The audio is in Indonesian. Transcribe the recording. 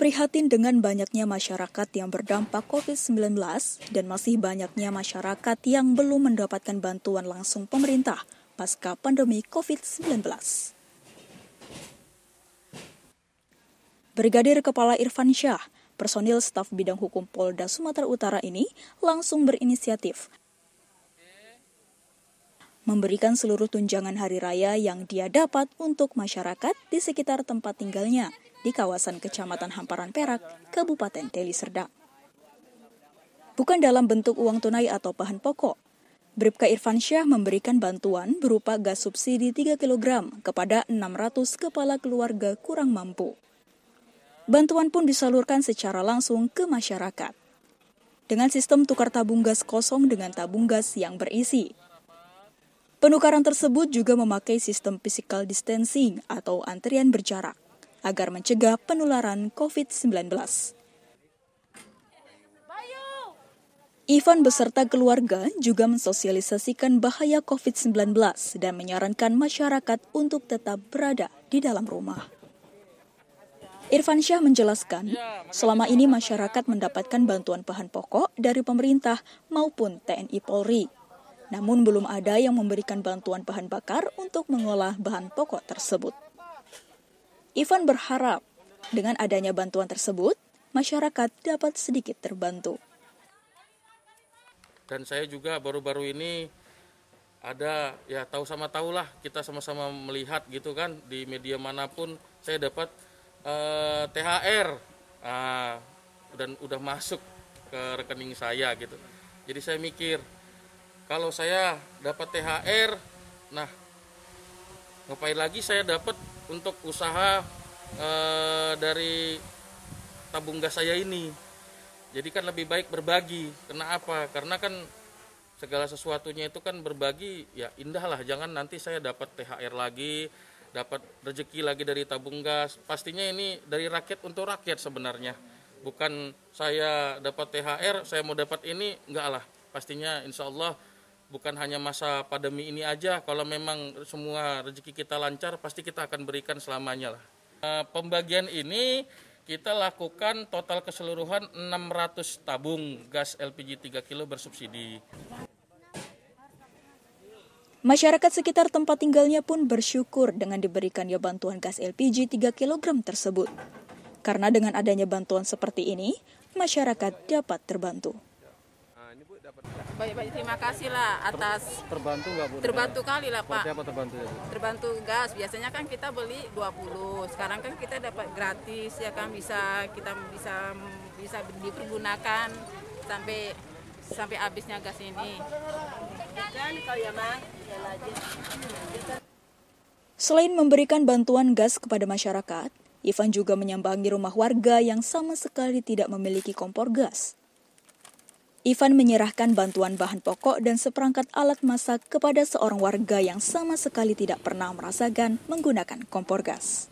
Prihatin dengan banyaknya masyarakat yang berdampak COVID-19 dan masih banyaknya masyarakat yang belum mendapatkan bantuan langsung pemerintah pasca pandemi COVID-19. Brigadir Kepala Irfan Syah, personil staf bidang hukum Polda Sumatera Utara ini langsung berinisiatif memberikan seluruh tunjangan hari raya yang dia dapat untuk masyarakat di sekitar tempat tinggalnya di kawasan Kecamatan Hamparan Perak, Kabupaten Deli Serdang. Bukan dalam bentuk uang tunai atau bahan pokok, Bribka Irfansyah memberikan bantuan berupa gas subsidi 3 kg kepada 600 kepala keluarga kurang mampu. Bantuan pun disalurkan secara langsung ke masyarakat. Dengan sistem tukar tabung gas kosong dengan tabung gas yang berisi, Penukaran tersebut juga memakai sistem physical distancing atau antrian berjarak agar mencegah penularan COVID-19. Ivan beserta keluarga juga mensosialisasikan bahaya COVID-19 dan menyarankan masyarakat untuk tetap berada di dalam rumah. Irfan Syah menjelaskan, selama ini masyarakat mendapatkan bantuan bahan pokok dari pemerintah maupun TNI Polri. Namun belum ada yang memberikan bantuan bahan bakar untuk mengolah bahan pokok tersebut. Ivan berharap dengan adanya bantuan tersebut, masyarakat dapat sedikit terbantu. Dan saya juga baru-baru ini ada ya tahu sama tahulah kita sama-sama melihat gitu kan di media manapun saya dapat eh, THR eh, ah, dan udah masuk ke rekening saya gitu. Jadi saya mikir kalau saya dapat THR, nah Ngapain lagi saya dapat untuk usaha e, dari tabung gas saya ini. Jadi kan lebih baik berbagi. karena apa Karena kan segala sesuatunya itu kan berbagi ya indah lah. Jangan nanti saya dapat THR lagi, dapat rezeki lagi dari tabung gas. Pastinya ini dari rakyat untuk rakyat sebenarnya. Bukan saya dapat THR, saya mau dapat ini, enggak lah. Pastinya insya Allah bukan hanya masa pandemi ini aja. Kalau memang semua rezeki kita lancar, pasti kita akan berikan selamanya lah. Eh, pembagian ini kita lakukan total keseluruhan 600 tabung gas LPG 3 kg bersubsidi. Masyarakat sekitar tempat tinggalnya pun bersyukur dengan diberikannya bantuan gas LPG 3 kg tersebut. Karena dengan adanya bantuan seperti ini, masyarakat dapat terbantu. Baik-baik, terima kasih lah atas Ter, terbantu nggak Bu? Terbantu kali lah Pak. Siapa terbantu ya? Bu? Terbantu gas. Biasanya kan kita beli 20. Sekarang kan kita dapat gratis ya kan bisa kita bisa bisa dipergunakan sampai sampai habisnya gas ini. Kan, ya Selain memberikan bantuan gas kepada masyarakat, Ivan juga menyambangi rumah warga yang sama sekali tidak memiliki kompor gas. Ivan menyerahkan bantuan bahan pokok dan seperangkat alat masak kepada seorang warga yang sama sekali tidak pernah merasakan menggunakan kompor gas.